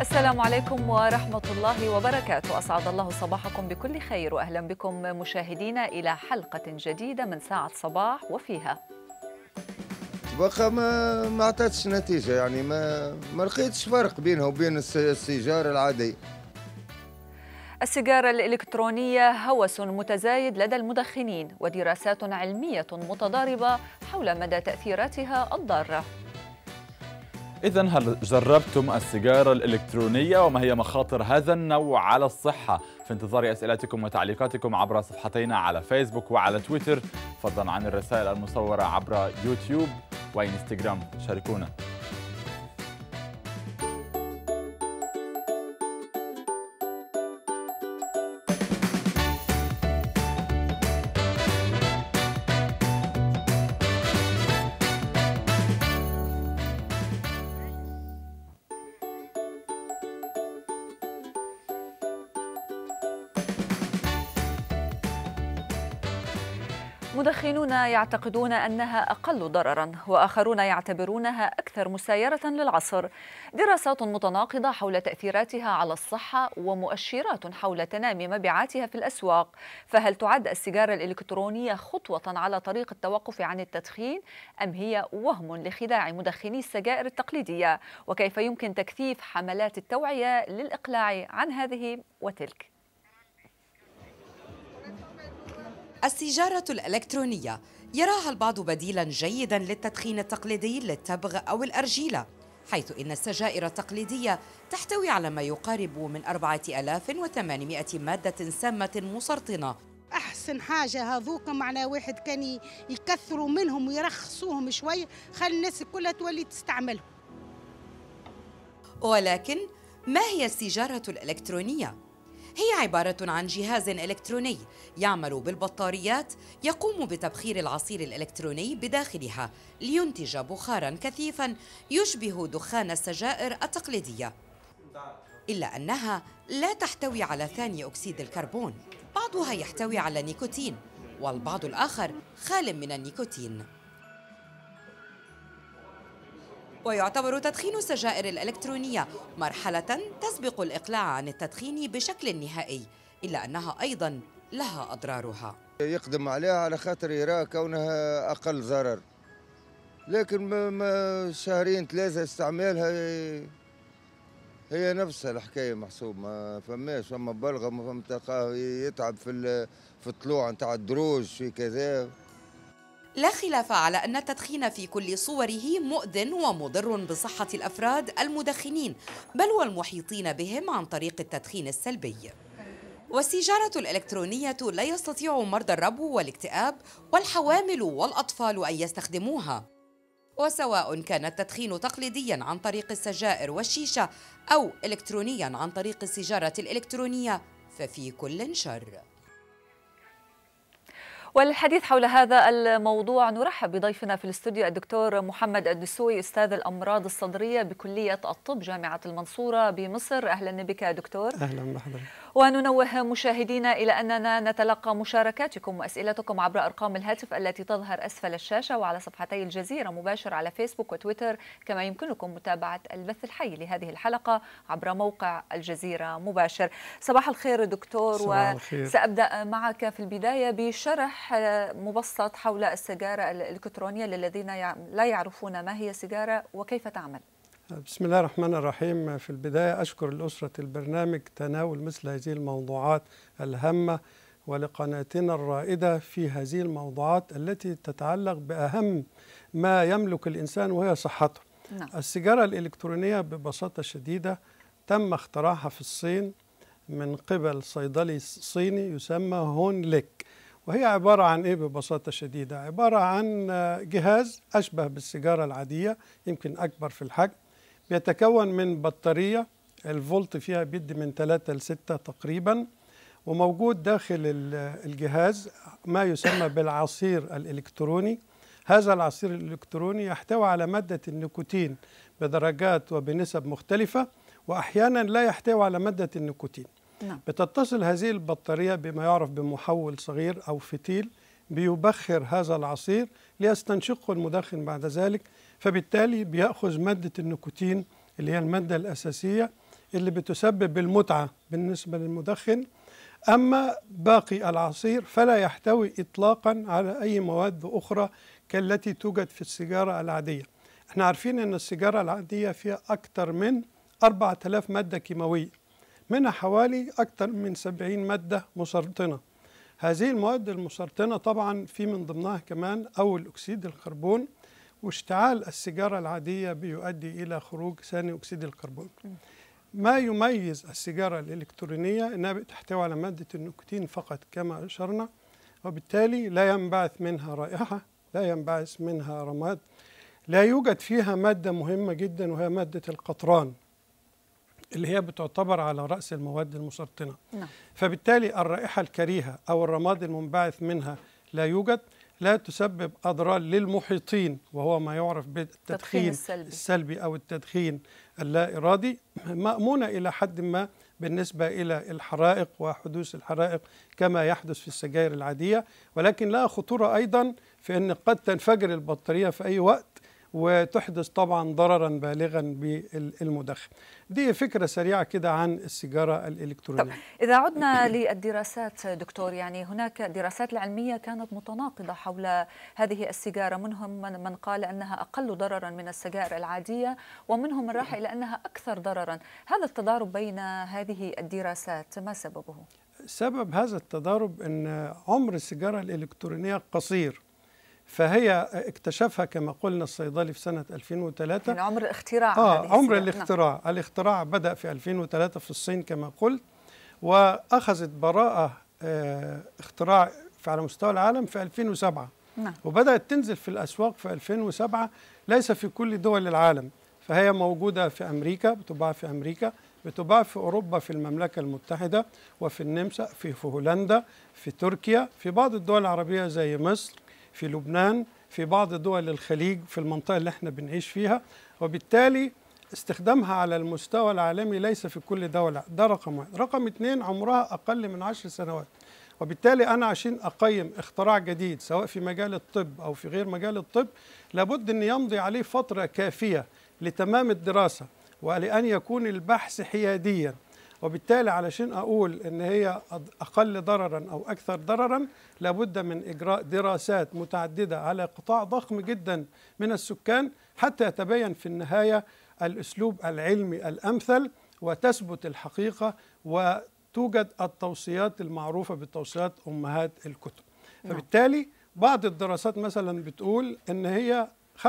السلام عليكم ورحمة الله وبركاته أسعد الله صباحكم بكل خير وأهلا بكم مشاهدينا إلى حلقة جديدة من ساعة صباح وفيها بقى ما ما عطاتش نتيجة يعني ما ما لقيتش فرق بينها وبين السيجار العادي السيجارة الإلكترونية هوس متزايد لدى المدخنين ودراسات علمية متضاربة حول مدى تأثيراتها الضارة إذا هل جربتم السيجارة الإلكترونية وما هي مخاطر هذا النوع على الصحة؟ في انتظار أسئلتكم وتعليقاتكم عبر صفحتينا على فيسبوك وعلى تويتر فضلا عن الرسائل المصورة عبر يوتيوب وإنستغرام شاركونا مدخنون يعتقدون انها اقل ضررا واخرون يعتبرونها اكثر مسايره للعصر دراسات متناقضه حول تاثيراتها على الصحه ومؤشرات حول تنامي مبيعاتها في الاسواق فهل تعد السيجاره الالكترونيه خطوه على طريق التوقف عن التدخين ام هي وهم لخداع مدخني السجائر التقليديه وكيف يمكن تكثيف حملات التوعيه للاقلاع عن هذه وتلك السيجارة الإلكترونية يراها البعض بديلا جيدا للتدخين التقليدي للتبغ أو الأرجيلة حيث إن السجائر التقليدية تحتوي على ما يقارب من 4800 مادة سامة مسرطنة احسن حاجه هذوك معنا واحد كان يكثروا منهم ويرخصوهم شويه خلي الناس كلها تولي تستعملهم ولكن ما هي السيجاره الالكترونيه هي عبارة عن جهاز إلكتروني يعمل بالبطاريات يقوم بتبخير العصير الإلكتروني بداخلها لينتج بخارا كثيفا يشبه دخان السجائر التقليدية إلا أنها لا تحتوي على ثاني أكسيد الكربون بعضها يحتوي على نيكوتين والبعض الآخر خال من النيكوتين ويعتبر تدخين السجائر الإلكترونية مرحلة تسبق الإقلاع عن التدخين بشكل نهائي إلا أنها أيضا لها أضرارها يقدم عليها على خاطر يرى كونها أقل ضرر لكن ما شهرين ثلاثة استعمالها هي نفسها الحكاية محسوب ما فماش فما بلغة ما فما يتعب في في الطلوع نتاع الدروج في كذا لا خلاف على أن التدخين في كل صوره مؤذ ومضر بصحة الأفراد المدخنين بل والمحيطين بهم عن طريق التدخين السلبي والسيجارة الإلكترونية لا يستطيع مرضى الربو والاكتئاب والحوامل والأطفال أن يستخدموها وسواء كان التدخين تقليديا عن طريق السجائر والشيشة أو إلكترونيا عن طريق السيجارة الإلكترونية ففي كل شر وللحديث حول هذا الموضوع نرحب بضيفنا في الاستوديو الدكتور محمد الدسوي استاذ الامراض الصدريه بكليه الطب جامعه المنصوره بمصر اهلا بك دكتور اهلا بحضرتك وننوه مشاهدينا إلى أننا نتلقى مشاركاتكم وأسئلتكم عبر أرقام الهاتف التي تظهر أسفل الشاشة وعلى صفحتي الجزيرة مباشر على فيسبوك وتويتر كما يمكنكم متابعة البث الحي لهذه الحلقة عبر موقع الجزيرة مباشر صباح الخير دكتور صباح الخير. وسأبدأ معك في البداية بشرح آه، مبسط حول السجارة الإلكترونية للذين لا يعرفون ما هي السجارة وكيف تعمل بسم الله الرحمن الرحيم في البداية أشكر لأسرة البرنامج تناول مثل هذه الموضوعات الهامة ولقناتنا الرائدة في هذه الموضوعات التي تتعلق بأهم ما يملك الإنسان وهي صحته نعم. السيجارة الإلكترونية ببساطة شديدة تم اختراعها في الصين من قبل صيدلي صيني يسمى هون ليك وهي عبارة عن إيه ببساطة شديدة؟ عبارة عن جهاز أشبه بالسيجارة العادية يمكن أكبر في الحجم بيتكون من بطارية الفولت فيها بيدي من 3 ل 6 تقريبا وموجود داخل الجهاز ما يسمى بالعصير الإلكتروني هذا العصير الإلكتروني يحتوي على مادة النيكوتين بدرجات وبنسب مختلفة وأحيانا لا يحتوي على مادة النيكوتين نعم. بتتصل هذه البطارية بما يعرف بمحول صغير أو فتيل بيبخر هذا العصير ليستنشقه المدخن بعد ذلك فبالتالي بيأخذ مادة النيكوتين اللي هي المادة الأساسية اللي بتسبب المتعة بالنسبة للمدخن أما باقي العصير فلا يحتوي إطلاقا على أي مواد أخرى كالتي توجد في السيجارة العادية احنا عارفين أن السيجارة العادية فيها أكثر من 4000 مادة كيماوية منها حوالي أكثر من 70 مادة مسرطنة هذه المواد المسرطنة طبعا في من ضمنها كمان أول أكسيد الكربون واشتعال السيجارة العادية بيؤدي إلى خروج ثاني أكسيد الكربون ما يميز السيجارة الإلكترونية أنها تحتوي على مادة النيكوتين فقط كما أشرنا وبالتالي لا ينبعث منها رائحة لا ينبعث منها رماد لا يوجد فيها مادة مهمة جدا وهي مادة القطران اللي هي بتعتبر على رأس المواد المسرطنة نعم. فبالتالي الرائحة الكريهة أو الرماد المنبعث منها لا يوجد لا تسبب أضرار للمحيطين وهو ما يعرف بالتدخين السلبي. السلبي أو التدخين اللا إرادي مأمونة إلى حد ما بالنسبة إلى الحرائق وحدوث الحرائق كما يحدث في السجائر العادية ولكن لها خطورة أيضا في أن قد تنفجر البطارية في أي وقت وتحدث طبعا ضررا بالغا بالمدخن دي فكرة سريعة كده عن السيجارة الإلكترونية طب إذا عدنا للدراسات دكتور يعني هناك دراسات علمية كانت متناقضة حول هذه السيجارة منهم من قال أنها أقل ضررا من السجائر العادية ومنهم من راح إلى أنها أكثر ضررا هذا التضارب بين هذه الدراسات ما سببه؟ سبب هذا التضارب أن عمر السيجارة الإلكترونية قصير فهي اكتشفها كما قلنا الصيدلي في سنة 2003 من عمر آه، نعم. الاختراع آه عمر الاختراع نعم. الاختراع بدأ في 2003 في الصين كما قلت وأخذت براءة اه اختراع على مستوى العالم في 2007 نعم. وبدأت تنزل في الأسواق في 2007 ليس في كل دول العالم فهي موجودة في أمريكا بتباع في أمريكا بتباع في أوروبا في المملكة المتحدة وفي النمسا في هولندا في تركيا في بعض الدول العربية زي مصر في لبنان في بعض دول الخليج في المنطقة اللي احنا بنعيش فيها وبالتالي استخدامها على المستوى العالمي ليس في كل دولة ده رقم واحد رقم اتنين عمرها أقل من عشر سنوات وبالتالي أنا عشان أقيم اختراع جديد سواء في مجال الطب أو في غير مجال الطب لابد أن يمضي عليه فترة كافية لتمام الدراسة ولأن يكون البحث حيادياً وبالتالي علشان اقول ان هي اقل ضررا او اكثر ضررا لابد من اجراء دراسات متعدده على قطاع ضخم جدا من السكان حتى يتبين في النهايه الاسلوب العلمي الامثل وتثبت الحقيقه وتوجد التوصيات المعروفه بتوصيات امهات الكتب نعم. فبالتالي بعض الدراسات مثلا بتقول ان هي 95%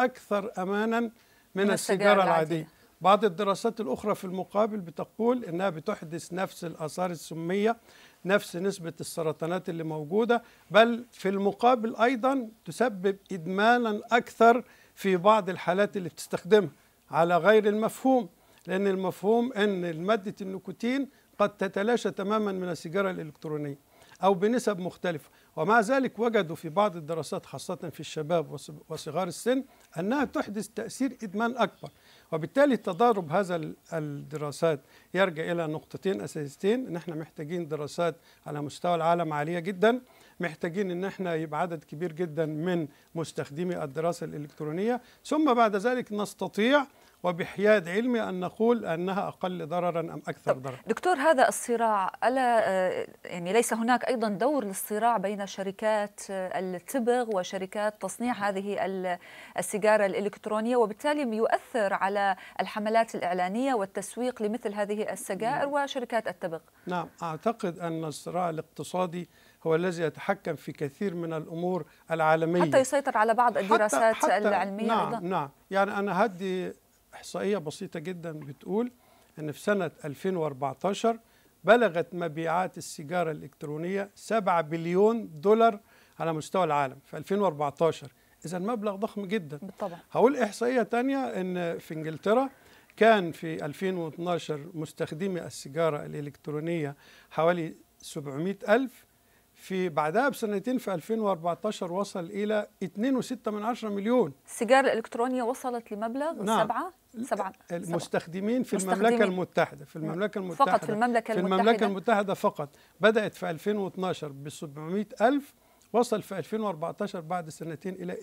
اكثر امانا من, من السيجاره العاديه بعض الدراسات الأخرى في المقابل بتقول إنها بتحدث نفس الآثار السمية نفس نسبة السرطانات اللي موجودة بل في المقابل أيضا تسبب إدمانا أكثر في بعض الحالات اللي بتستخدمها على غير المفهوم لأن المفهوم أن مادة النيكوتين قد تتلاشى تماما من السيجارة الإلكترونية أو بنسب مختلفة ومع ذلك وجدوا في بعض الدراسات خاصة في الشباب وصغار السن أنها تحدث تأثير إدمان أكبر وبالتالي تضارب هذا الدراسات يرجع إلى نقطتين أساسيتين إن إحنا محتاجين دراسات على مستوى العالم عالية جدا محتاجين ان احنا يبقى عدد كبير جدا من مستخدمي الدراسه الالكترونيه ثم بعد ذلك نستطيع وبحياد علمي أن نقول أنها أقل ضررا أم أكثر ضررا دكتور هذا الصراع ألا آه، يعني ليس هناك أيضا دور للصراع بين شركات آه، التبغ وشركات تصنيع هذه السيجارة الإلكترونية وبالتالي يؤثر على الحملات الإعلانية والتسويق لمثل هذه السجائر وشركات التبغ نعم أعتقد أن الصراع الاقتصادي هو الذي يتحكم في كثير من الامور العالميه حتى يسيطر على بعض الدراسات حتى حتى العلميه نعم ايضا نعم يعني انا هدي إحصائية بسيطة جدا بتقول أن في سنة 2014 بلغت مبيعات السيجارة الإلكترونية 7 بليون دولار على مستوى العالم في 2014 إذا مبلغ ضخم جدا بالطبع. هقول إحصائية تانية أن في إنجلترا كان في 2012 مستخدمي السيجارة الإلكترونية حوالي 700 ألف في بعدها بسنتين في 2014 وصل إلى 2.6 مليون السيجارة الإلكترونية وصلت لمبلغ نعم. 7 سبعة المستخدمين في المملكة المتحدة في المملكة المتحدة فقط في المملكة المتحدة في المملكة المتحدة فقط بدأت في 2012 ب 700 ألف وصل في 2014 بعد سنتين إلى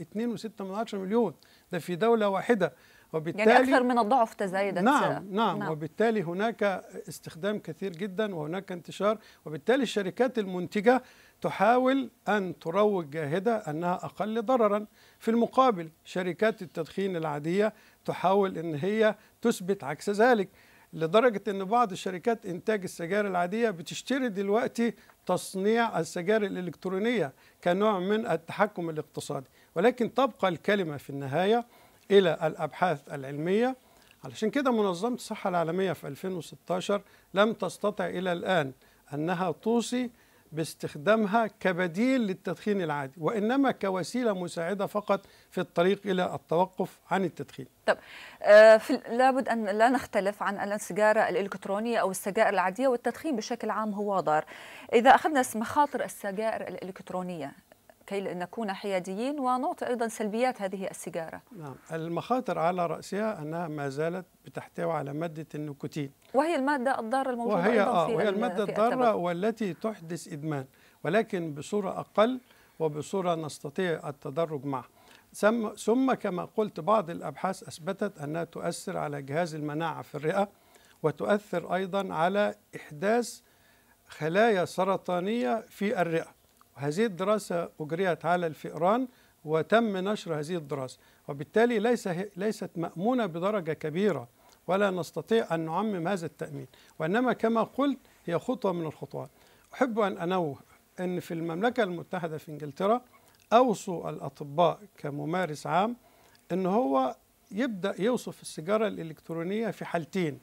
2.6 مليون ده في دولة واحدة وبالتالي يعني أكثر من الضعف تزايدت نعم, نعم نعم وبالتالي هناك استخدام كثير جدا وهناك انتشار وبالتالي الشركات المنتجة تحاول أن تروج جاهدة أنها أقل ضررا في المقابل شركات التدخين العادية تحاول أن هي تثبت عكس ذلك لدرجة أن بعض شركات إنتاج السجائر العادية بتشتري دلوقتي تصنيع السجائر الإلكترونية كنوع من التحكم الاقتصادي ولكن تبقى الكلمة في النهاية إلى الأبحاث العلمية علشان كده منظمة الصحة العالمية في 2016 لم تستطع إلى الآن أنها توصي باستخدامها كبديل للتدخين العادي وإنما كوسيلة مساعدة فقط في الطريق إلى التوقف عن التدخين طب آه لابد أن لا نختلف عن أن السيجارة الإلكترونية أو السجائر العادية والتدخين بشكل عام هو ضار إذا أخذنا مخاطر السجائر الإلكترونية كي نكون حياديين ونعطي أيضا سلبيات هذه السيجارة نعم المخاطر على رأسها أنها ما زالت بتحتوي على مادة النيكوتين وهي المادة الضارة الموجودة وهي أيضا آه في وهي المادة الضارة والتي تحدث إدمان ولكن بصورة أقل وبصورة نستطيع التدرج معها ثم كما قلت بعض الأبحاث أثبتت أنها تؤثر على جهاز المناعة في الرئة وتؤثر أيضا على إحداث خلايا سرطانية في الرئة هذه الدراسة أجريت على الفئران وتم نشر هذه الدراسة وبالتالي ليس ليست مأمونة بدرجة كبيرة ولا نستطيع أن نعمم هذا التأمين وإنما كما قلت هي خطوة من الخطوات أحب أن أنوه أن في المملكة المتحدة في إنجلترا أوصوا الأطباء كممارس عام أن هو يبدأ يوصف السيجارة الإلكترونية في حالتين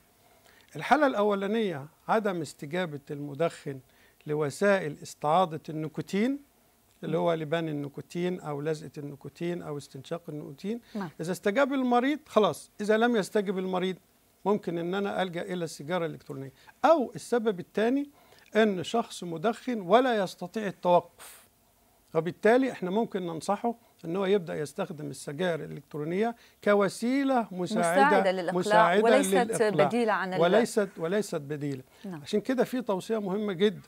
الحالة الأولانية عدم استجابة المدخن لوسائل استعاضة النيكوتين اللي هو لبان النيكوتين أو لزقة النيكوتين أو استنشاق النيكوتين نعم. إذا استجاب المريض خلاص إذا لم يستجب المريض ممكن ان انا الجا الى السيجاره الالكترونيه او السبب الثاني ان شخص مدخن ولا يستطيع التوقف وبالتالي احنا ممكن ننصحه ان هو يبدا يستخدم السجائر الالكترونيه كوسيله مساعده مساعده للاقلاع مساعدة وليست للإقلاع بديله عن وليست وليست بديله نعم. عشان كده في توصيه مهمه جدا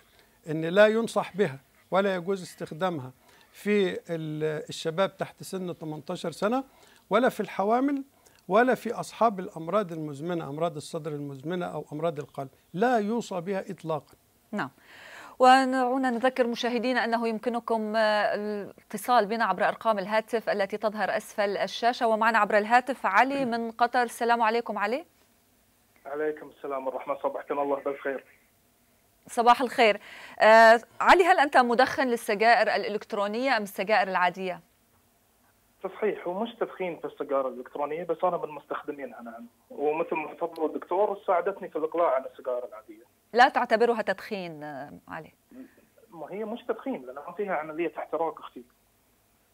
ان لا ينصح بها ولا يجوز استخدامها في الشباب تحت سن 18 سنه ولا في الحوامل ولا في اصحاب الامراض المزمنه امراض الصدر المزمنه او امراض القلب لا يوصى بها اطلاقا نعم ودعونا نذكر مشاهدينا انه يمكنكم آه، الاتصال بنا عبر ارقام الهاتف التي تظهر اسفل الشاشه ومعنا عبر الهاتف علي من قطر السلام عليكم علي عليكم السلام ورحمه صبحكم الله بالخير صباح الخير آه علي هل أنت مدخن للسجائر الإلكترونية أم السجائر العادية؟ تصحيح ومش تدخين في السجائر الالكترونيه بس انا من مستخدمينها نعم ومثل ما تفضل الدكتور ساعدتني في الاقلاع عن السجائر العاديه. لا تعتبرها تدخين آه، علي؟ ما هي مش تدخين لانها فيها عمليه احتراق اختي.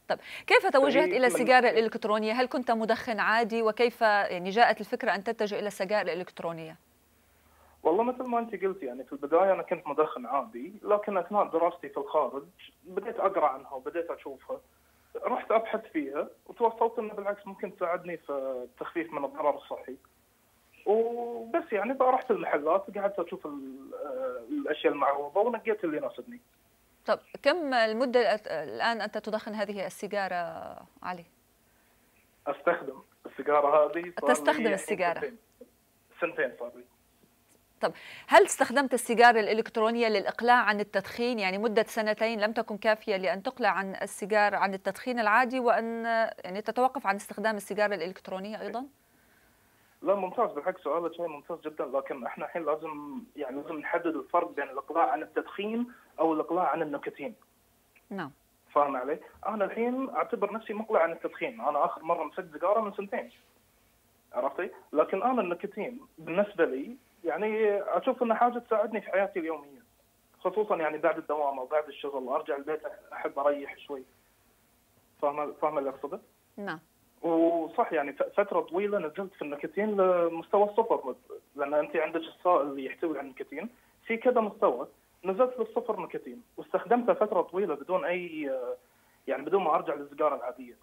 طب كيف توجهت الى السجائر الالكترونيه؟ هل كنت مدخن عادي وكيف يعني آه، جاءت الفكره ان تتجه الى السجائر الالكترونيه؟ والله مثل ما انت قلت يعني في البدايه انا كنت مدخن عادي لكن اثناء دراستي في الخارج بديت اقرا عنها وبديت اشوفها رحت ابحث فيها وتوصلت انه بالعكس ممكن تساعدني في التخفيف من الضرر الصحي وبس يعني رحت المحلات وقعدت اشوف آه، الاشياء المعروضه ونقيت اللي يناسبني طب كم المده الان انت تدخن هذه السيجاره علي استخدم السيجاره هذه تستخدم السيجاره سنتين صار لي طب هل استخدمت السيجارة الإلكترونية للإقلاع عن التدخين يعني مدة سنتين لم تكن كافية لأن تقلع عن السيجار عن التدخين العادي وأن يعني تتوقف عن استخدام السيجارة الإلكترونية أيضا؟ لا ممتاز بالعكس سؤالك شيء ممتاز جدا لكن احنا الحين لازم يعني لازم نحدد الفرق بين الاقلاع عن التدخين او الاقلاع عن النيكوتين. نعم. فاهم علي؟ انا الحين اعتبر نفسي مقلع عن التدخين، انا اخر مره مسكت سيجاره من سنتين. عرفتي؟ لكن انا النيكوتين بالنسبه لي يعني اشوف انها حاجه تساعدني في حياتي اليوميه خصوصا يعني بعد الدوام او بعد الشغل ارجع البيت احب اريح شوي فاهمه فاهمه اللي اقصده؟ نعم وصح يعني فتره طويله نزلت في النكتين لمستوى الصفر لان انت عندك السائل اللي يحتوي على النكتين في كذا مستوى نزلت للصفر نكتين واستخدمته فتره طويله بدون اي يعني بدون ما ارجع للسجاره العاديه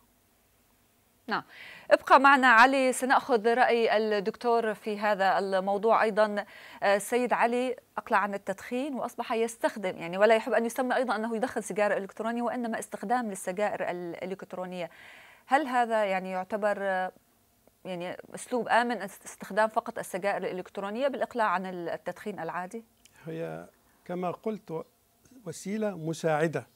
نعم ابقى معنا علي سنأخذ رأي الدكتور في هذا الموضوع أيضا آه، السيد علي أقلع عن التدخين وأصبح يستخدم يعني ولا يحب أن يسمى أيضا أنه يدخن سيجارة إلكترونية وإنما استخدام للسجائر الإلكترونية هل هذا يعني يعتبر آه، يعني أسلوب آمن استخدام فقط السجائر الإلكترونية بالإقلاع عن التدخين العادي؟ هي كما قلت وسيلة مساعدة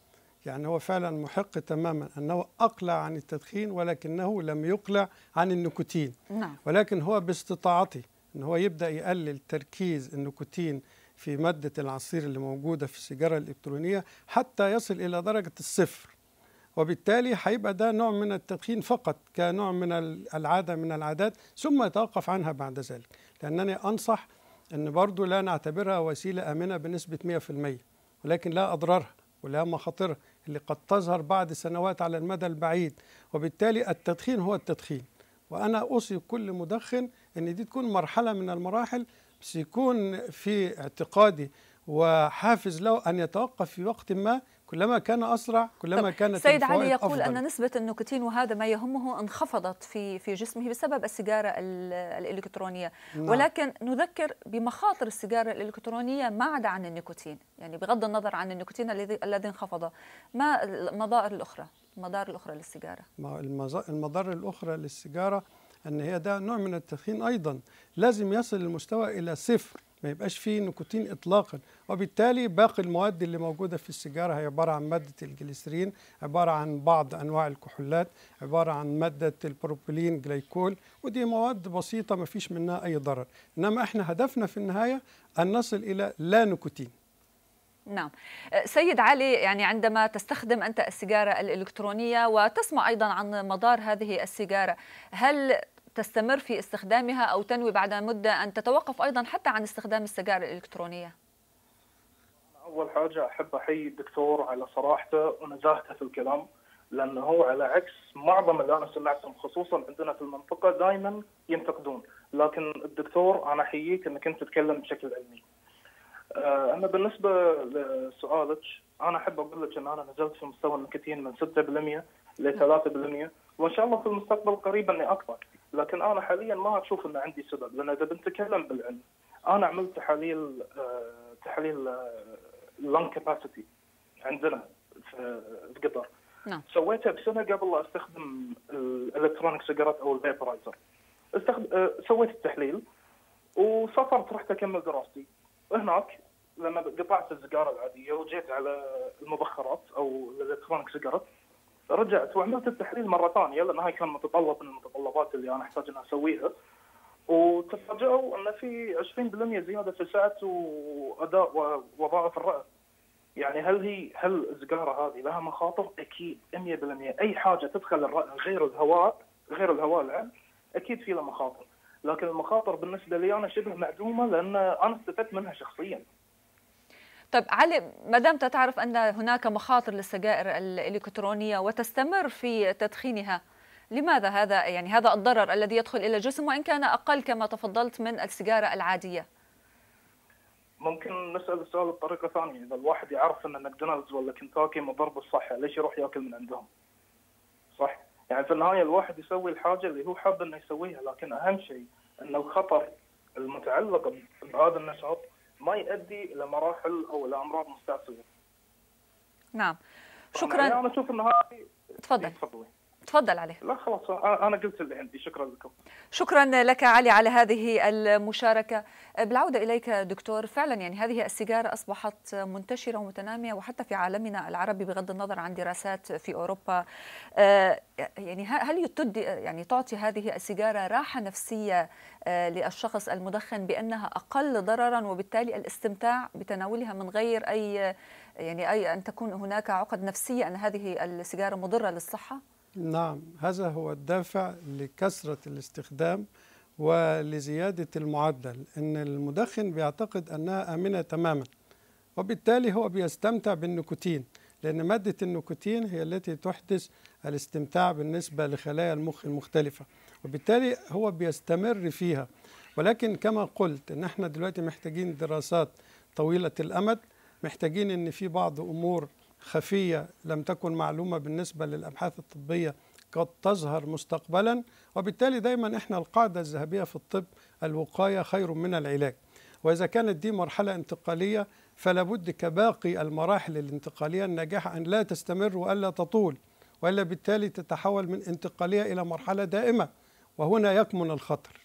يعني هو فعلا محق تماما أنه أقلع عن التدخين ولكنه لم يقلع عن النيكوتين نعم. ولكن هو باستطاعته أن هو يبدأ يقلل تركيز النيكوتين في مادة العصير اللي موجودة في السيجارة الإلكترونية حتى يصل إلى درجة الصفر وبالتالي هيبقى ده نوع من التدخين فقط كنوع من العادة من العادات ثم يتوقف عنها بعد ذلك لأنني أنصح أن برضه لا نعتبرها وسيلة آمنة بنسبة 100% ولكن لا أضرارها ولا مخاطرها اللي قد تظهر بعد سنوات على المدى البعيد وبالتالي التدخين هو التدخين وأنا أوصي كل مدخن أن دي تكون مرحلة من المراحل بس يكون في اعتقادي وحافز له أن يتوقف في وقت ما كلما كان اسرع كلما كانت السيد علي يقول أفضل. ان نسبه النيكوتين وهذا ما يهمه انخفضت في في جسمه بسبب السيجاره الالكترونيه نعم. ولكن نذكر بمخاطر السيجاره الالكترونيه ما عدا عن النيكوتين يعني بغض النظر عن النيكوتين الذي الذي انخفض ما المضار الاخرى المضار الاخرى للسيجاره ما المضار الاخرى للسيجاره ان هي ده نوع من التدخين ايضا لازم يصل المستوى الى صفر ما يبقاش فيه نيكوتين اطلاقا وبالتالي باقي المواد اللي موجوده في السيجاره هي عباره عن ماده الجليسرين عباره عن بعض انواع الكحولات عباره عن ماده البروبيلين جليكول ودي مواد بسيطه ما فيش منها اي ضرر انما احنا هدفنا في النهايه ان نصل الى لا نيكوتين نعم سيد علي يعني عندما تستخدم أنت السيجارة الإلكترونية وتسمع أيضا عن مضار هذه السيجارة هل تستمر في استخدامها أو تنوي بعد مدة أن تتوقف أيضا حتى عن استخدام السجائر الإلكترونية أول حاجة أحب أحيي الدكتور على صراحته ونزاهته في الكلام لأنه هو على عكس معظم اللي أنا سمعتهم خصوصا عندنا في المنطقة دائما ينتقدون لكن الدكتور أنا أحييك أنك أنت تتكلم بشكل علمي آه، أما بالنسبة لسؤالك أنا أحب أقول لك أن أنا نزلت في مستوى النكتين من 6% ل 3% وان شاء الله في المستقبل قريبا لاكبر لكن انا حاليا ما اشوف ان عندي سبب لان اذا بنتكلم بالعلم انا عملت تحاليل آه، تحاليل لون آه، كاباسيتي عندنا في قطر نعم سويتها بسنه قبل لا استخدم الالكترونيك سيجارات او الفيبرايزر استخد... آه، سويت التحليل وسافرت رحت اكمل دراستي هناك لما قطعت السيجاره العاديه وجيت على المبخرات او الالكترونيك سيجارات رجعت وعملت التحليل مره ثانيه لان هاي كان متطلب من المتطلبات اللي انا احتاج ان اسويها وتفاجئوا ان في 20% زياده في سعه واداء وظائف الراس. يعني هل هي هل السجاره هذه لها مخاطر؟ اكيد 100% اي حاجه تدخل الراس غير الهواء غير الهواء العام اكيد في لها مخاطر، لكن المخاطر بالنسبه لي انا شبه معدومه لان انا استفدت منها شخصيا. طيب علي ما دمت تعرف ان هناك مخاطر للسجائر الالكترونيه وتستمر في تدخينها لماذا هذا يعني هذا الضرر الذي يدخل الى الجسم وان كان اقل كما تفضلت من السيجاره العاديه؟ ممكن نسال السؤال بطريقه ثانيه، اذا الواحد يعرف ان ماكدونالدز ولا كنتاكي مضر بالصحه، ليش يروح ياكل من عندهم؟ صح؟ يعني في النهايه الواحد يسوي الحاجه اللي هو حاب انه يسويها، لكن اهم شيء ان الخطر المتعلق بهذا النشاط ما يؤدي الى مراحل او الى امراض مستعصيه. نعم شكرا يعني انا اشوف انه هذه تفضل إيه، تفضلي تفضل عليه لا خلاص انا قلت اللي عندي شكرا لكم شكرا لك علي على هذه المشاركه بالعوده اليك دكتور فعلا يعني هذه السيجاره اصبحت منتشره ومتناميه وحتى في عالمنا العربي بغض النظر عن دراسات في اوروبا يعني هل تدي يعني تعطي هذه السيجاره راحه نفسيه للشخص المدخن بانها اقل ضررا وبالتالي الاستمتاع بتناولها من غير اي يعني اي ان تكون هناك عقد نفسيه ان هذه السيجاره مضره للصحه؟ نعم هذا هو الدافع لكثرة الاستخدام ولزيادة المعدل أن المدخن بيعتقد أنها آمنة تماما وبالتالي هو بيستمتع بالنيكوتين لأن مادة النيكوتين هي التي تحدث الاستمتاع بالنسبة لخلايا المخ المختلفة وبالتالي هو بيستمر فيها ولكن كما قلت ان احنا دلوقتي محتاجين دراسات طويلة الأمد محتاجين ان في بعض أمور خفية لم تكن معلومة بالنسبة للأبحاث الطبية قد تظهر مستقبلا وبالتالي دايما احنا القاعدة الذهبية في الطب الوقاية خير من العلاج وإذا كانت دي مرحلة انتقالية فلا بد كباقي المراحل الانتقالية الناجحة أن لا تستمر وألا تطول وإلا بالتالي تتحول من انتقالية إلى مرحلة دائمة وهنا يكمن الخطر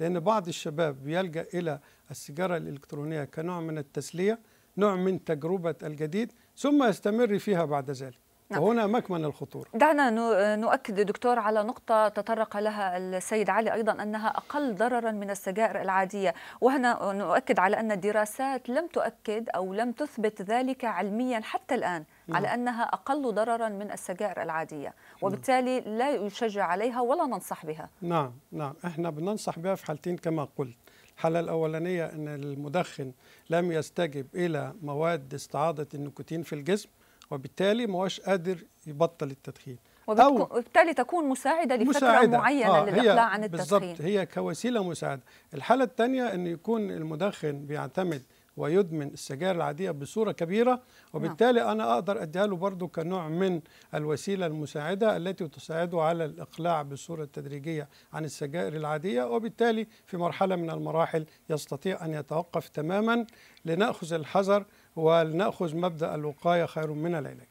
لأن بعض الشباب يلجأ إلى السيجارة الإلكترونية كنوع من التسلية نوع من تجربة الجديد ثم يستمر فيها بعد ذلك نعم. وهنا مكمن الخطورة دعنا نؤكد دكتور على نقطة تطرق لها السيد علي أيضا أنها أقل ضررا من السجائر العادية وهنا نؤكد على أن الدراسات لم تؤكد أو لم تثبت ذلك علميا حتى الآن نعم. على أنها أقل ضررا من السجائر العادية وبالتالي لا يشجع عليها ولا ننصح بها نعم نعم احنا بننصح بها في حالتين كما قلت الحالة الأولانية أن المدخن لم يستجب إلى مواد استعاضة النيكوتين في الجسم وبالتالي ما هوش قادر يبطل التدخين وبالتالي تكون مساعده لفتره مساعدة. معينه آه للاقلاع عن التدخين بالضبط هي كوسيله مساعده الحاله الثانيه ان يكون المدخن بيعتمد ويدمن السجائر العادية بصورة كبيرة نعم. وبالتالي أنا أقدر أديها له برضه كنوع من الوسيلة المساعدة التي تساعده على الإقلاع بصورة تدريجية عن السجائر العادية وبالتالي في مرحلة من المراحل يستطيع أن يتوقف تماما لنأخذ الحذر ولنأخذ مبدأ الوقاية خير من العلاج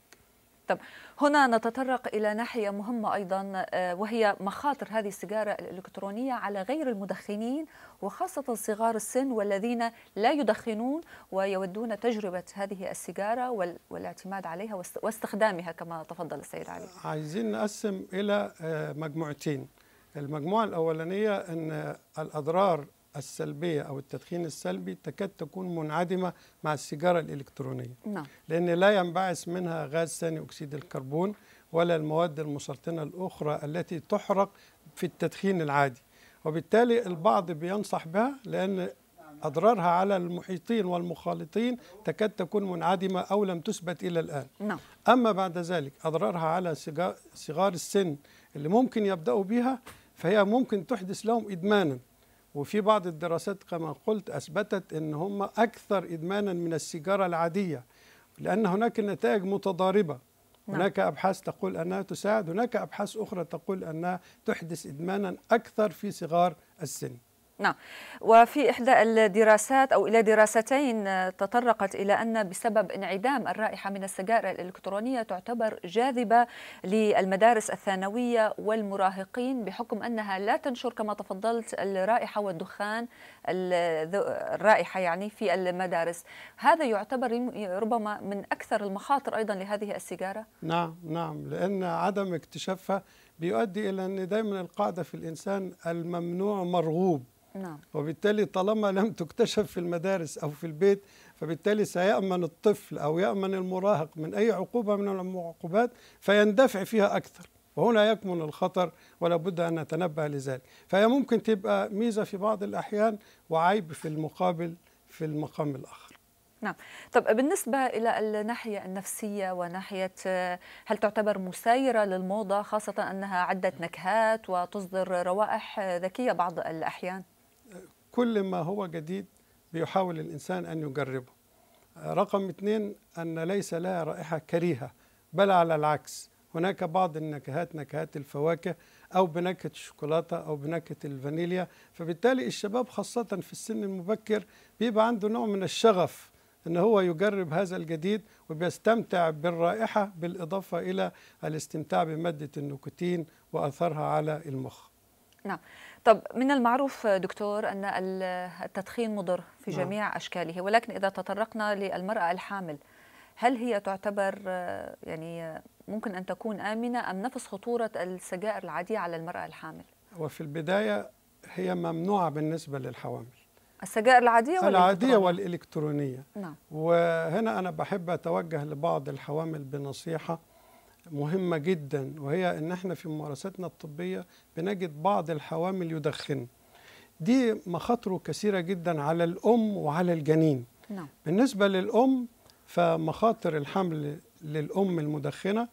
طب هنا نتطرق إلى ناحية مهمة أيضا آه، وهي مخاطر هذه السيجارة الإلكترونية على غير المدخنين وخاصة صغار السن والذين لا يدخنون ويودون تجربة هذه السيجارة والاعتماد عليها واستخدامها كما تفضل السيد علي عايزين نقسم إلى آه، مجموعتين المجموعة الأولانية أن الأضرار السلبية أو التدخين السلبي تكاد تكون منعدمة مع السيجارة الإلكترونية نعم. لأن لا ينبعث منها غاز ثاني أكسيد الكربون ولا المواد المسرطنة الأخرى التي تحرق في التدخين العادي وبالتالي البعض بينصح بها لأن أضرارها على المحيطين والمخالطين تكاد تكون منعدمة أو لم تثبت إلى الآن نعم. أما بعد ذلك أضرارها على صغار السن اللي ممكن يبدأوا بها فهي ممكن تحدث لهم إدمانا وفي بعض الدراسات كما قلت أثبتت أن هم أكثر إدمانا من السيجارة العادية لأن هناك نتائج متضاربة نعم. هناك أبحاث تقول أنها تساعد هناك أبحاث أخرى تقول أنها تحدث إدمانا أكثر في صغار السن نعم وفي إحدى الدراسات أو إلى دراستين آه، تطرقت إلى أن بسبب انعدام الرائحة من السجائر الإلكترونية تعتبر جاذبة للمدارس الثانوية والمراهقين بحكم أنها لا تنشر كما تفضلت الرائحة والدخان الرائحة يعني في المدارس هذا يعتبر ربما من أكثر المخاطر أيضا لهذه السيجارة نعم نعم لأن عدم اكتشافها بيؤدي إلى أن دايما القاعدة في الإنسان الممنوع مرغوب نعم. وبالتالي طالما لم تكتشف في المدارس أو في البيت فبالتالي سيأمن الطفل أو يأمن المراهق من أي عقوبة من العقوبات فيندفع فيها أكثر وهنا يكمن الخطر ولا بد أن نتنبه لذلك فهي ممكن تبقى ميزة في بعض الأحيان وعيب في المقابل في المقام الآخر نعم طب بالنسبة إلى الناحية النفسية وناحية هل تعتبر مسايرة للموضة خاصة أنها عدة نكهات وتصدر روائح ذكية بعض الأحيان؟ كل ما هو جديد بيحاول الإنسان أن يجربه رقم اثنين أن ليس لها رائحة كريهة بل على العكس هناك بعض النكهات نكهات الفواكه أو بنكهة الشوكولاتة أو بنكهة الفانيليا فبالتالي الشباب خاصة في السن المبكر بيبقى عنده نوع من الشغف ان هو يجرب هذا الجديد وبيستمتع بالرائحه بالاضافه الى الاستمتاع بماده النيكوتين واثرها على المخ. نعم. طب من المعروف دكتور أن التدخين مضر في نعم. جميع نعم. أشكاله ولكن إذا تطرقنا للمرأة الحامل هل هي تعتبر يعني ممكن أن تكون آمنة أم نفس خطورة السجائر العادية على المرأة الحامل؟ وفي البداية هي ممنوعة بالنسبة للحوامل السجائر العادية العادية والإلكترونية نعم. وهنا أنا بحب أتوجه لبعض الحوامل بنصيحة مهمة جدا وهي ان احنا في ممارساتنا الطبية بنجد بعض الحوامل يدخن دي مخاطره كثيرة جدا على الأم وعلى الجنين نعم. بالنسبة للأم فمخاطر الحمل للأم المدخنة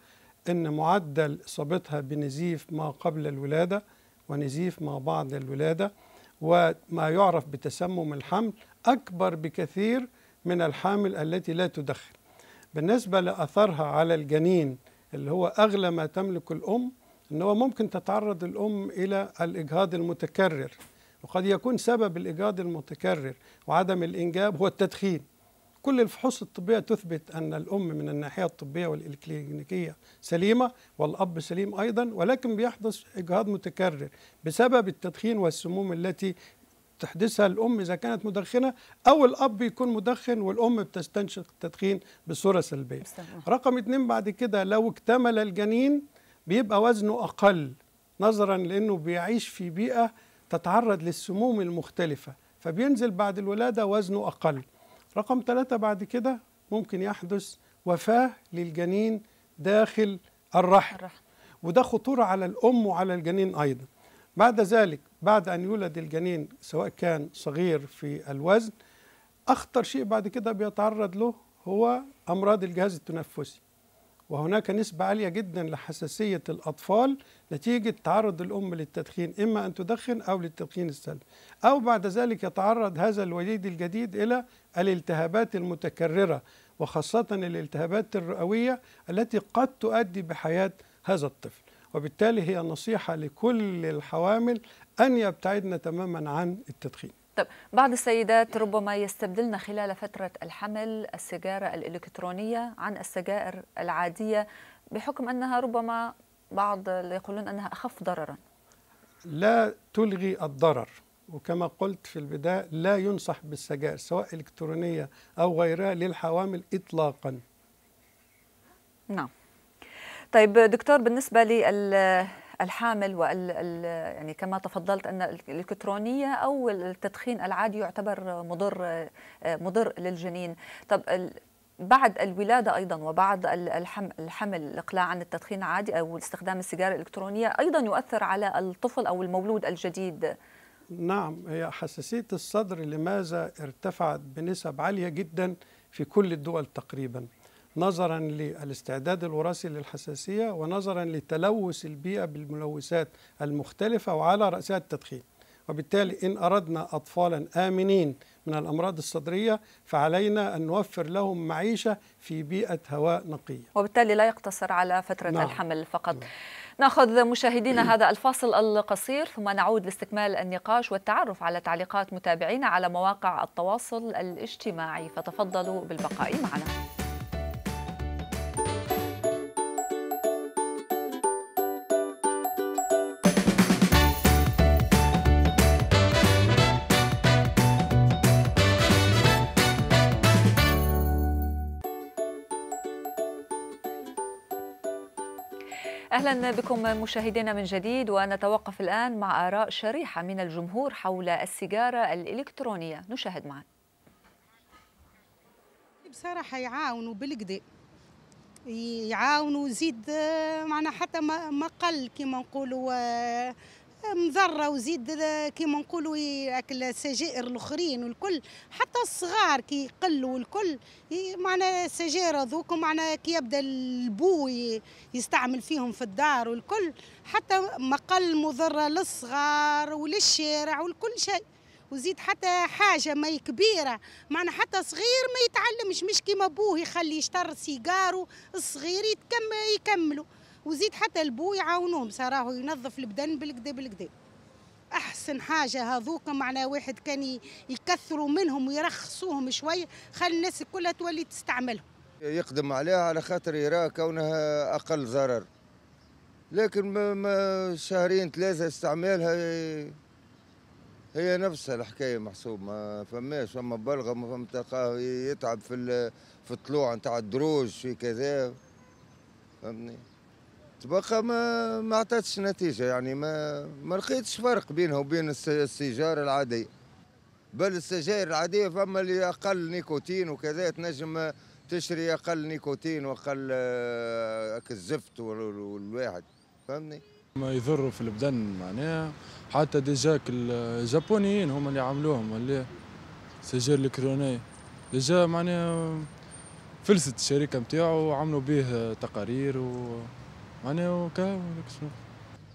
أن معدل إصابتها بنزيف ما قبل الولادة ونزيف ما بعد الولادة وما يعرف بتسمم الحمل أكبر بكثير من الحامل التي لا تدخن بالنسبة لأثرها على الجنين اللي هو أغلى ما تملك الأم أن هو ممكن تتعرض الأم إلى الإجهاض المتكرر وقد يكون سبب الإجهاض المتكرر وعدم الإنجاب هو التدخين كل الفحوص الطبية تثبت أن الأم من الناحية الطبية والكلينيكيه سليمة والأب سليم أيضا ولكن بيحدث إجهاض متكرر بسبب التدخين والسموم التي تحدثها الام اذا كانت مدخنه او الاب يكون مدخن والام بتستنشق التدخين بصوره سلبيه رقم اتنين بعد كده لو اكتمل الجنين بيبقى وزنه اقل نظرا لانه بيعيش في بيئه تتعرض للسموم المختلفه فبينزل بعد الولاده وزنه اقل رقم ثلاثة بعد كده ممكن يحدث وفاه للجنين داخل الرحم, الرحم. وده خطوره على الام وعلى الجنين ايضا بعد ذلك بعد أن يولد الجنين سواء كان صغير في الوزن أخطر شيء بعد كده بيتعرض له هو أمراض الجهاز التنفسي وهناك نسبة عالية جدا لحساسية الأطفال نتيجة تعرض الأم للتدخين إما أن تدخن أو للتدخين السلبي أو بعد ذلك يتعرض هذا الوليد الجديد إلى الالتهابات المتكررة وخاصة الالتهابات الرئوية التي قد تؤدي بحياة هذا الطفل وبالتالي هي نصيحة لكل الحوامل أن يبتعدن تماما عن التدخين طب بعض السيدات ربما يستبدلن خلال فترة الحمل السيجارة الإلكترونية عن السجائر العادية بحكم أنها ربما بعض يقولون أنها أخف ضررا لا تلغي الضرر وكما قلت في البداية لا ينصح بالسجائر سواء إلكترونية أو غيرها للحوامل إطلاقا نعم طيب دكتور بالنسبة لل الحامل وال يعني كما تفضلت ان الالكترونيه او التدخين العادي يعتبر مضر مضر للجنين طب بعد الولادة أيضا وبعد الحمل الإقلاع عن التدخين عادي أو استخدام السيجارة الإلكترونية أيضا يؤثر على الطفل أو المولود الجديد نعم هي حساسية الصدر لماذا ارتفعت بنسب عالية جدا في كل الدول تقريبا نظرا للاستعداد الوراثي للحساسية ونظرا لتلوث البيئة بالملوثات المختلفة وعلى رأسها التدخين وبالتالي إن أردنا أطفالا آمنين من الأمراض الصدرية فعلينا أن نوفر لهم معيشة في بيئة هواء نقية وبالتالي لا يقتصر على فترة نعم. الحمل فقط نعم. ناخذ مشاهدينا هذا الفاصل القصير ثم نعود لاستكمال النقاش والتعرف على تعليقات متابعينا على مواقع التواصل الاجتماعي فتفضلوا بالبقاء معنا اهلا بكم مشاهدينا من جديد ونتوقف الان مع اراء شريحه من الجمهور حول السيجاره الالكترونيه نشاهد معا بصراحه يعاونوا بالكدا يعاونوا زيد معنا حتى ما قل كما نقولوا مضره وزيد كيما نقولوا السجائر الاخرين والكل حتى الصغار كي يقلوا والكل معنا السجائر هذوك معنا كي يبدا البو يستعمل فيهم في الدار والكل حتى مقل مضره للصغار وللشارع ولكل شيء وزيد حتى حاجه ما كبيره معنا حتى صغير ما يتعلمش مش كيما بوه يخلي يشتر سيجارو الصغير يتكمل يكملوا وزيد حتى البو يعاونوهم صراحه ينظف البدن بالكدا بالكدا احسن حاجه هذوك معنا واحد كان يكثروا منهم ويرخصوهم شويه خلي الناس كلها تولي تستعملهم يقدم عليها على خاطر يرى كونها اقل ضرر لكن ما شهرين ثلاثه استعمالها هي نفسها الحكايه محسوب ما فماش فما بلغه ما فما تلقاه يتعب في في الطلوع نتاع الدروج في كذا فهمني باقا ما ما عطاتش نتيجه يعني ما ما لقيتش فرق بينها وبين السيجار العاديه بل السجاير العاديه فما اللي اقل نيكوتين وكذا تنجم تشري اقل نيكوتين واقل آه، الزفت والواحد فهمني ما يضروا في البدن معناها حتى ديجاك الجابونيين هما اللي عملوهم اللي السجاير الالكترونيه ديجا معناها فلست الشركه نتاعو وعملوا به تقارير و انا أوكي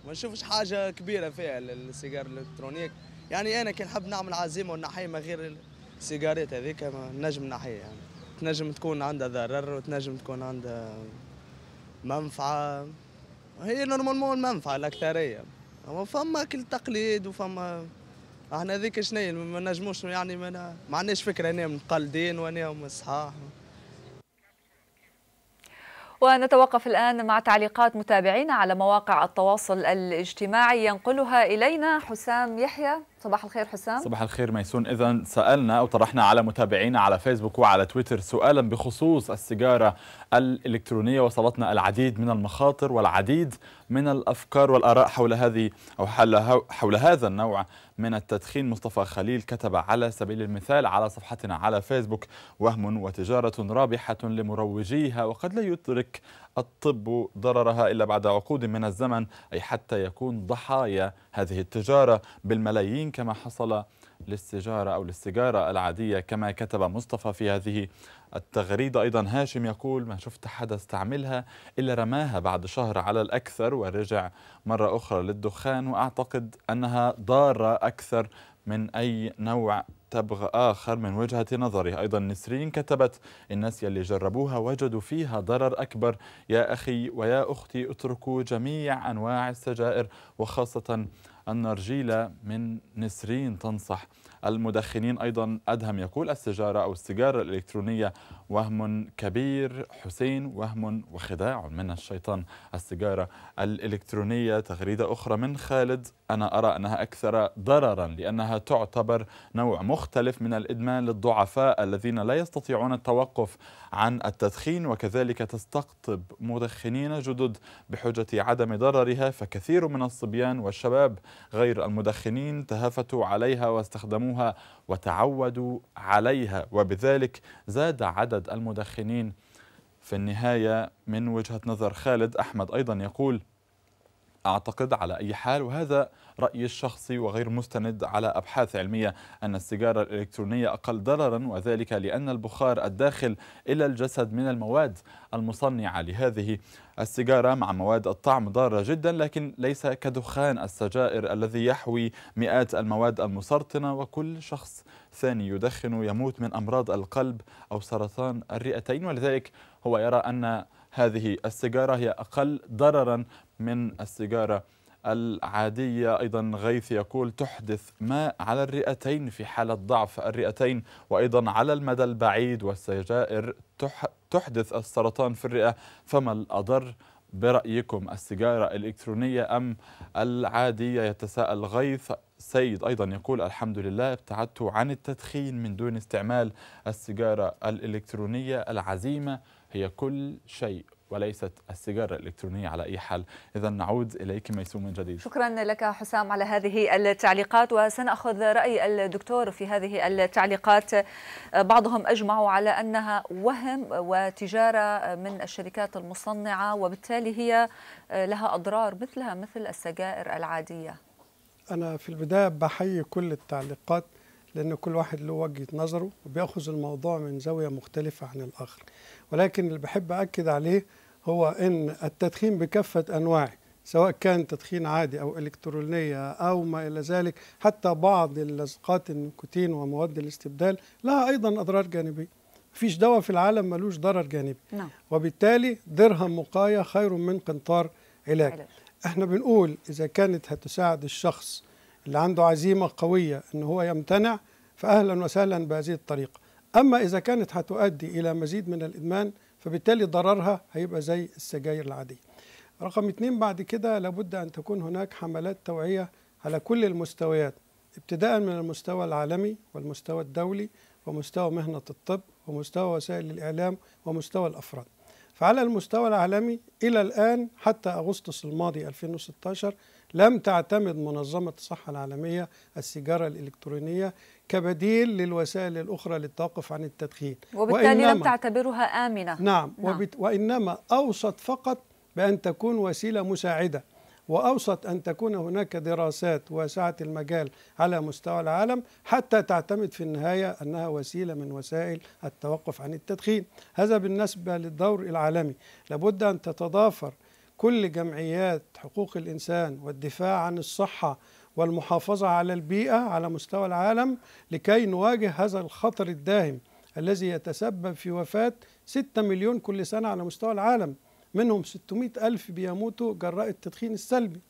ما نشوفش حاجه كبيره فيها السيجار الالكترونيك يعني انا كي نحب نعمل عزيمه ونحيه من غير السيجارات هذيك نجم نحيها يعني تنجم تكون عندها ضرر وتنجم تكون عندها منفعه هي نورمالمون المنفعه الاكثريه اما فما كل تقليد وفما احنا هذيك شنو ما نجموش يعني ما عندناش فكره انا مقلدين وانا صحاح ونتوقف الآن مع تعليقات متابعينا على مواقع التواصل الاجتماعي ينقلها إلينا حسام يحيى صباح الخير حسام صباح الخير ميسون اذا سالنا او طرحنا على متابعينا على فيسبوك وعلى تويتر سؤالا بخصوص السيجاره الالكترونيه وصلتنا العديد من المخاطر والعديد من الافكار والاراء حول هذه او حول هذا النوع من التدخين مصطفى خليل كتب على سبيل المثال على صفحتنا على فيسبوك وهم وتجاره رابحه لمروجيها وقد لا يدرك الطب ضررها إلا بعد عقود من الزمن أي حتى يكون ضحايا هذه التجارة بالملايين كما حصل للسجارة أو للسيجارة العادية كما كتب مصطفى في هذه التغريدة أيضا هاشم يقول ما شفت حدا استعملها إلا رماها بعد شهر على الأكثر ورجع مرة أخرى للدخان وأعتقد أنها ضارة أكثر من أي نوع تبغ آخر من وجهة نظره أيضا نسرين كتبت الناس يلي جربوها وجدوا فيها ضرر أكبر يا أخي ويا أختي اتركوا جميع أنواع السجائر وخاصة النرجيلة من نسرين تنصح المدخنين أيضا أدهم يقول السجارة أو السيجارة الإلكترونية وهم كبير حسين وهم وخداع من الشيطان السيجارة الإلكترونية تغريدة أخرى من خالد أنا أرى أنها أكثر ضررا لأنها تعتبر نوع مختلف من الإدمان للضعفاء الذين لا يستطيعون التوقف عن التدخين وكذلك تستقطب مدخنين جدد بحجة عدم ضررها فكثير من الصبيان والشباب غير المدخنين تهافتوا عليها واستخدموها وتعودوا عليها وبذلك زاد عدد المدخنين في النهاية من وجهة نظر خالد أحمد أيضا يقول أعتقد على أي حال وهذا رأيي الشخصي وغير مستند على أبحاث علمية أن السيجارة الإلكترونية أقل ضررا وذلك لأن البخار الداخل إلى الجسد من المواد المصنعة لهذه السيجارة مع مواد الطعم ضارة جدا لكن ليس كدخان السجائر الذي يحوي مئات المواد المسرطنة وكل شخص ثاني يدخن يموت من أمراض القلب أو سرطان الرئتين ولذلك هو يرى أن هذه السيجارة هي أقل ضررا من السيجارة العادية أيضا غيث يقول تحدث ما على الرئتين في حالة ضعف الرئتين وأيضا على المدى البعيد والسجائر تحدث السرطان في الرئة فما الأضر برأيكم السيجارة الإلكترونية أم العادية يتساءل غيث سيد أيضا يقول الحمد لله ابتعدت عن التدخين من دون استعمال السيجارة الإلكترونية العزيمة هي كل شيء وليست السيجارة الإلكترونية على أي حال إذا نعود إليك ميسوم من جديد شكرا لك حسام على هذه التعليقات وسنأخذ رأي الدكتور في هذه التعليقات بعضهم أجمعوا على أنها وهم وتجارة من الشركات المصنعة وبالتالي هي لها أضرار مثلها مثل السجائر العادية أنا في البداية بحيي كل التعليقات لأن كل واحد له وجهة نظره وبيأخذ الموضوع من زاوية مختلفة عن الآخر ولكن اللي بحب أكد عليه هو ان التدخين بكافه انواعه سواء كان تدخين عادي او الكترونيه او ما الى ذلك حتى بعض اللصقات النيكوتين ومواد الاستبدال لها ايضا اضرار جانبيه مفيش دواء في العالم ملوش ضرر جانبي نعم. وبالتالي درهم وقايه خير من قنطار علاج احنا بنقول اذا كانت هتساعد الشخص اللي عنده عزيمه قويه ان هو يمتنع فاهلا وسهلا بهذه الطريقه اما اذا كانت هتؤدي الى مزيد من الادمان فبالتالي ضررها هيبقى زي السجاير العادية رقم اثنين بعد كده لابد أن تكون هناك حملات توعية على كل المستويات ابتداء من المستوى العالمي والمستوى الدولي ومستوى مهنة الطب ومستوى وسائل الإعلام ومستوى الأفراد فعلى المستوى العالمي إلى الآن حتى أغسطس الماضي 2016 لم تعتمد منظمة الصحة العالمية السيجارة الإلكترونية كبديل للوسائل الأخرى للتوقف عن التدخين وبالتالي لم تعتبرها آمنة نعم, نعم. وبت وإنما أوصت فقط بأن تكون وسيلة مساعدة وأوصت أن تكون هناك دراسات واسعة المجال على مستوى العالم حتى تعتمد في النهاية أنها وسيلة من وسائل التوقف عن التدخين هذا بالنسبة للدور العالمي لابد أن تتضافر كل جمعيات حقوق الإنسان والدفاع عن الصحة والمحافظة على البيئة على مستوى العالم لكي نواجه هذا الخطر الداهم الذي يتسبب في وفاة 6 مليون كل سنة على مستوى العالم منهم 600 ألف بيموتوا جراء التدخين السلبي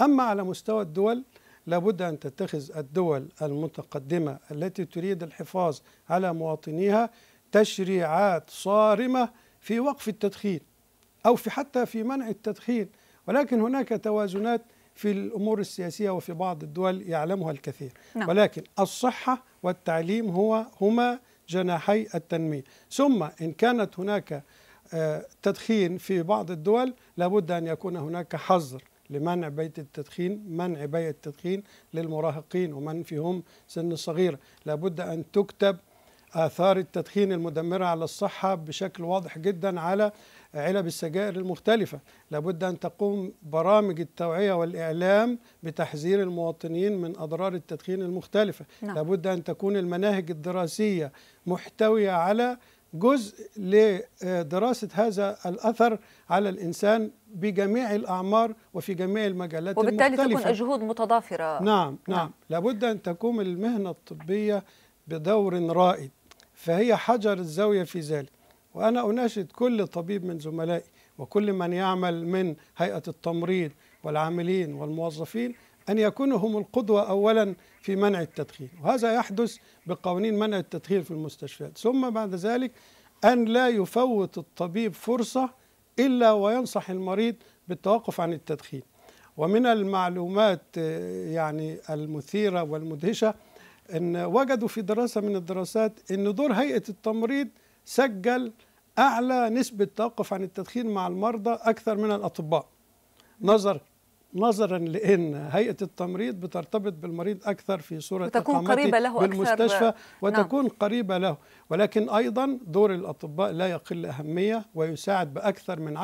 أما على مستوى الدول لابد أن تتخذ الدول المتقدمة التي تريد الحفاظ على مواطنيها تشريعات صارمة في وقف التدخين أو في حتى في منع التدخين ولكن هناك توازنات في الأمور السياسية وفي بعض الدول يعلمها الكثير نعم. ولكن الصحة والتعليم هو هما جناحي التنمية ثم إن كانت هناك آه، تدخين في بعض الدول لابد أن يكون هناك حظر لمنع بيت التدخين منع بيع التدخين للمراهقين ومن فيهم سن صغيرة لابد أن تكتب آثار التدخين المدمرة على الصحة بشكل واضح جدا على علب السجائر المختلفة لابد أن تقوم برامج التوعية والإعلام بتحذير المواطنين من أضرار التدخين المختلفة نعم. لابد أن تكون المناهج الدراسية محتوية على جزء لدراسة هذا الأثر على الإنسان بجميع الأعمار وفي جميع المجالات وبالتالي المختلفة وبالتالي تكون أجهود متضافرة نعم نعم, نعم. لابد أن تقوم المهنة الطبية بدور رائد فهي حجر الزاوية في ذلك وأنا أناشد كل طبيب من زملائي وكل من يعمل من هيئة التمريض والعاملين والموظفين أن يكونوا هم القدوة أولا في منع التدخين وهذا يحدث بقوانين منع التدخين في المستشفيات ثم بعد ذلك أن لا يفوت الطبيب فرصة إلا وينصح المريض بالتوقف عن التدخين ومن المعلومات آه، يعني المثيرة والمدهشة ان وجدوا في دراسه من الدراسات ان دور هيئه التمريض سجل اعلى نسبه توقف عن التدخين مع المرضى اكثر من الاطباء نظر نظرا لان هيئه التمريض بترتبط بالمريض اكثر في صوره وتكون قريبه له بالمستشفى أكثر نعم. وتكون نعم. قريبه له ولكن ايضا دور الاطباء لا يقل اهميه ويساعد باكثر من 10%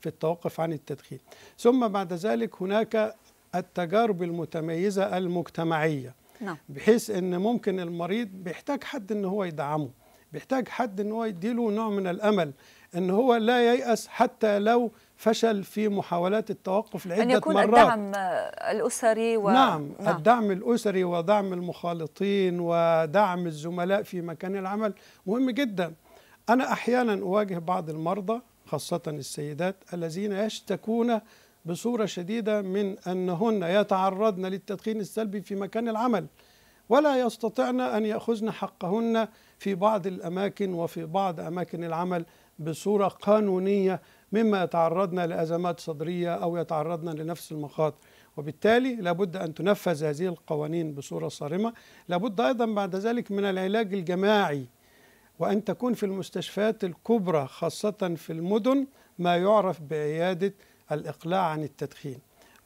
في التوقف عن التدخين ثم بعد ذلك هناك التجارب المتميزه المجتمعيه نعم. بحيث ان ممكن المريض بيحتاج حد ان هو يدعمه بيحتاج حد ان هو يديله نوع من الامل ان هو لا ييأس حتى لو فشل في محاولات التوقف لعدة مرات أن يكون مرات. الدعم الأسري و... نعم, نعم الدعم الأسري ودعم المخالطين ودعم الزملاء في مكان العمل مهم جدا أنا أحيانا أواجه بعض المرضى خاصة السيدات الذين يشتكون بصورة شديدة من أنهن يتعرضن للتدخين السلبي في مكان العمل ولا يستطعن أن يأخذن حقهن في بعض الأماكن وفي بعض أماكن العمل بصورة قانونية مما يتعرضن لأزمات صدرية أو يتعرضن لنفس المخاطر وبالتالي لابد أن تنفذ هذه القوانين بصورة صارمة لابد أيضا بعد ذلك من العلاج الجماعي وأن تكون في المستشفيات الكبرى خاصة في المدن ما يعرف بعيادة الإقلاع عن التدخين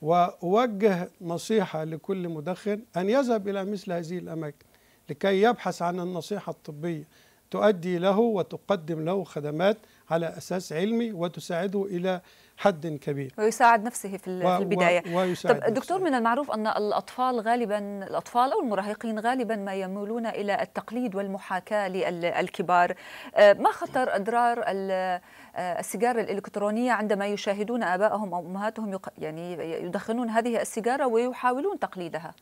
وأوجه نصيحة لكل مدخن أن يذهب إلى مثل هذه الأماكن لكي يبحث عن النصيحة الطبية تؤدي له وتقدم له خدمات على أساس علمي وتساعده إلى حد كبير ويساعد نفسه في, في البدايه و... ويساعد طب دكتور نفسه. من المعروف ان الاطفال غالبا الاطفال او المراهقين غالبا ما يميلون الى التقليد والمحاكاه للكبار آه، ما خطر اضرار آه، السيجاره الالكترونيه عندما يشاهدون ابائهم او امهاتهم يعني يدخنون هذه السيجاره ويحاولون تقليدها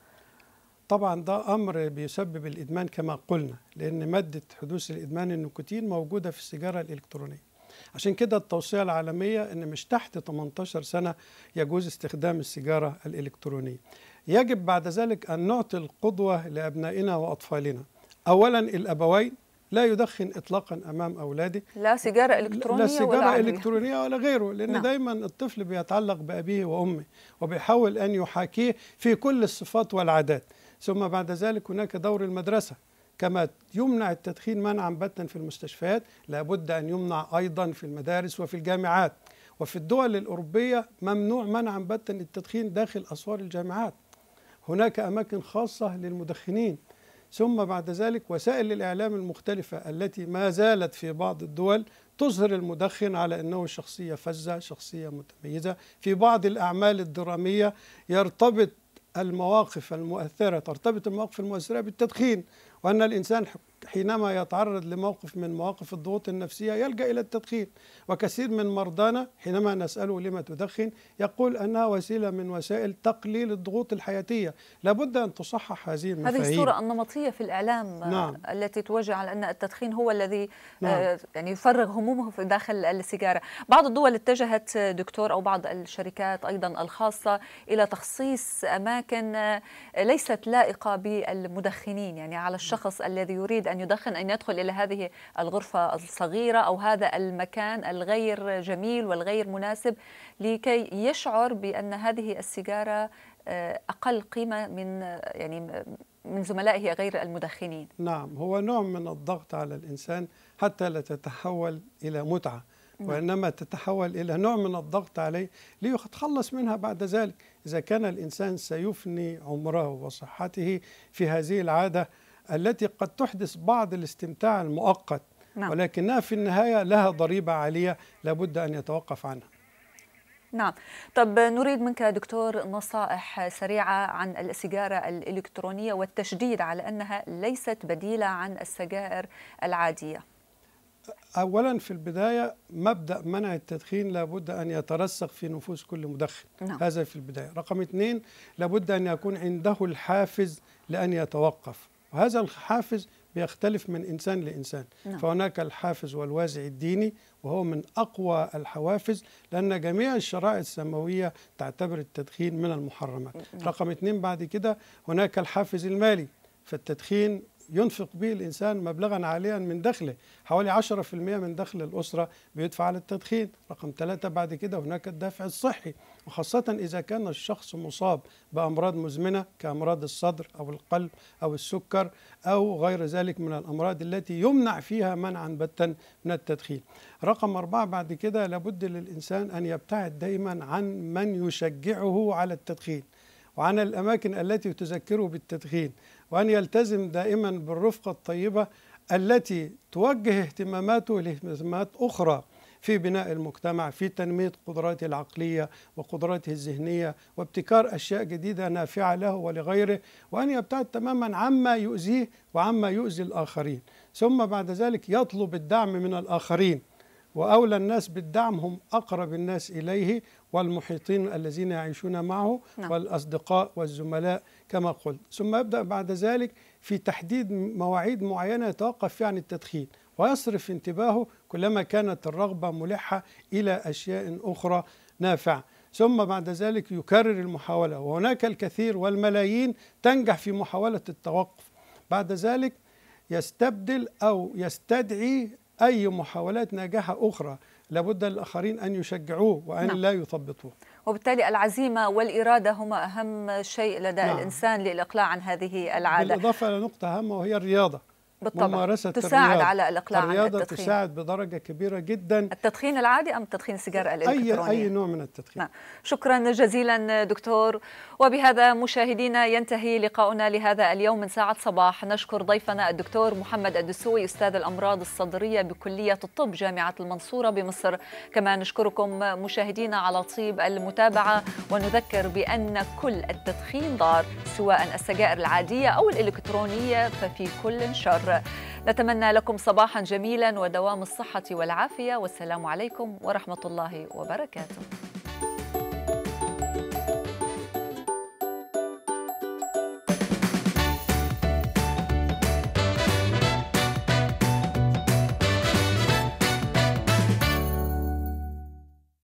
طبعا ده امر بيسبب الادمان كما قلنا لان ماده حدوث الادمان النيكوتين موجوده في السيجاره الالكترونيه عشان كده التوصية العالمية أن مش تحت 18 سنة يجوز استخدام السيجارة الإلكترونية يجب بعد ذلك أن نعطي القدوة لأبنائنا وأطفالنا أولا الأبوين لا يدخن اطلاقا امام اولاده لا سيجاره الكترونيه لا سيجاره ولا الكترونيه ولا غيره لان نعم. دايما الطفل بيتعلق بابيه وامه وبيحاول ان يحاكيه في كل الصفات والعادات ثم بعد ذلك هناك دور المدرسه كما يمنع التدخين منعا باتا في المستشفيات لابد أن يمنع أيضا في المدارس وفي الجامعات وفي الدول الأوروبية ممنوع منعا باتا التدخين داخل أسوار الجامعات هناك أماكن خاصة للمدخنين ثم بعد ذلك وسائل الإعلام المختلفة التي ما زالت في بعض الدول تظهر المدخن على أنه شخصية فزة شخصية متميزة في بعض الأعمال الدرامية يرتبط المواقف المؤثرة ترتبط المواقف المؤثرة بالتدخين وأن الإنسان حينما يتعرض لموقف من مواقف الضغوط النفسية يلجأ إلى التدخين وكثير من مرضانا حينما نسأله لما تدخن يقول أنها وسيلة من وسائل تقليل الضغوط الحياتية لابد أن تصحح هذه المفاهيم هذه الصورة النمطية في الإعلام نعم. التي توجه على أن التدخين هو الذي آه، نعم. يعني يفرغ همومه في داخل السيجارة بعض الدول اتجهت دكتور أو بعض الشركات أيضا الخاصة إلى تخصيص أماكن آه، ليست لائقة بالمدخنين يعني على الشخص الذي يريد أن يدخن أن يدخل إلى هذه الغرفة الصغيرة أو هذا المكان الغير جميل والغير مناسب لكي يشعر بأن هذه السيجارة آه، أقل قيمة من يعني من زملائه غير المدخنين نعم هو نوع من الضغط على الإنسان حتى لا تتحول إلى متعة نعم. وإنما تتحول إلى نوع من الضغط عليه ليتخلص منها بعد ذلك إذا كان الإنسان سيفني عمره وصحته في هذه العادة التي قد تحدث بعض الاستمتاع المؤقت نعم. ولكنها في النهاية لها ضريبة عالية لابد أن يتوقف عنها نعم طب نريد منك دكتور نصائح سريعة عن السيجارة الإلكترونية والتشديد على أنها ليست بديلة عن السجائر العادية أولا في البداية مبدأ منع التدخين لابد أن يترسخ في نفوس كل مدخن نعم. هذا في البداية رقم اثنين لابد أن يكون عنده الحافز لأن يتوقف وهذا الحافز بيختلف من إنسان لإنسان نعم. فهناك الحافز والوازع الديني وهو من أقوى الحوافز لأن جميع الشرائع السماوية تعتبر التدخين من المحرمات نعم. رقم اثنين بعد كده هناك الحافز المالي فالتدخين ينفق به الإنسان مبلغا عاليا من دخله حوالي 10% من دخل الأسرة بيدفع على التدخين رقم ثلاثة بعد كده هناك الدافع الصحي وخاصة إذا كان الشخص مصاب بأمراض مزمنة كأمراض الصدر أو القلب أو السكر أو غير ذلك من الأمراض التي يمنع فيها منعا بتا من التدخين رقم أربعة بعد كده لابد للإنسان أن يبتعد دايما عن من يشجعه على التدخين وعن الأماكن التي تذكره بالتدخين وأن يلتزم دائما بالرفقة الطيبة التي توجه اهتماماته لاهتمامات أخرى في بناء المجتمع في تنمية قدراته العقلية وقدراته الذهنية وابتكار أشياء جديدة نافعة له ولغيره وأن يبتعد تماما عما يؤذيه وعما يؤذي الآخرين ثم بعد ذلك يطلب الدعم من الآخرين وأولى الناس بالدعم هم أقرب الناس إليه والمحيطين الذين يعيشون معه نعم. والأصدقاء والزملاء كما قلت ثم يبدأ بعد ذلك في تحديد مواعيد معينة يتوقف فيها عن التدخين ويصرف انتباهه كلما كانت الرغبة ملحة إلى أشياء أخرى نافعة ثم بعد ذلك يكرر المحاولة وهناك الكثير والملايين تنجح في محاولة التوقف بعد ذلك يستبدل أو يستدعي أي محاولات ناجحة أخرى لابد للآخرين أن يشجعوه وأن نعم. لا يثبطوه وبالتالي العزيمة والإرادة هما أهم شيء لدى نعم. الإنسان للإقلاع عن هذه العادة بالإضافة إلى نقطة هامة وهي الرياضة بالطبع ممارسة تساعد الرياضة. على الإقلاع الرياضة عن التدخين تساعد بدرجة كبيرة جدا التدخين العادي أم التدخين السيجارة الإلكترونية؟ أي, أي نوع من التدخين نعم. شكرا جزيلا دكتور وبهذا مشاهدينا ينتهي لقاؤنا لهذا اليوم من ساعة صباح نشكر ضيفنا الدكتور محمد الدسوي أستاذ الأمراض الصدرية بكلية الطب جامعة المنصورة بمصر كما نشكركم مشاهدينا على طيب المتابعة ونذكر بأن كل التدخين ضار سواء السجائر العادية أو الإلكترونية ففي كل شر نتمنى لكم صباحا جميلا ودوام الصحة والعافية والسلام عليكم ورحمة الله وبركاته